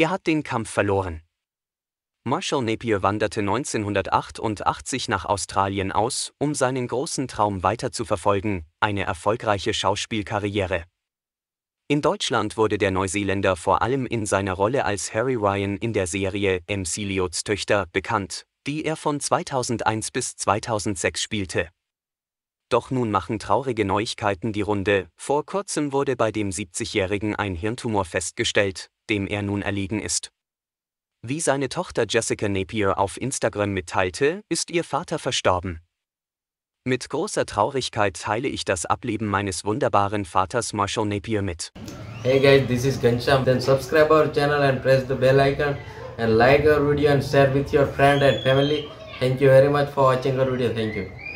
Er hat den Kampf verloren. Marshall Napier wanderte 1988 nach Australien aus, um seinen großen Traum weiter zu verfolgen, eine erfolgreiche Schauspielkarriere. In Deutschland wurde der Neuseeländer vor allem in seiner Rolle als Harry Ryan in der Serie M. Siliots Töchter bekannt, die er von 2001 bis 2006 spielte. Doch nun machen traurige Neuigkeiten die Runde. Vor kurzem wurde bei dem 70-Jährigen ein Hirntumor festgestellt, dem er nun erliegen ist. Wie seine Tochter Jessica Napier auf Instagram mitteilte, ist ihr Vater verstorben. Mit großer Traurigkeit teile ich das Ableben meines wunderbaren Vaters Marshall Napier mit. Hey guys, this is Gansham. Then subscribe our channel and press the bell icon and like our video and share with your friend and family. Thank you very much for watching our video. Thank you.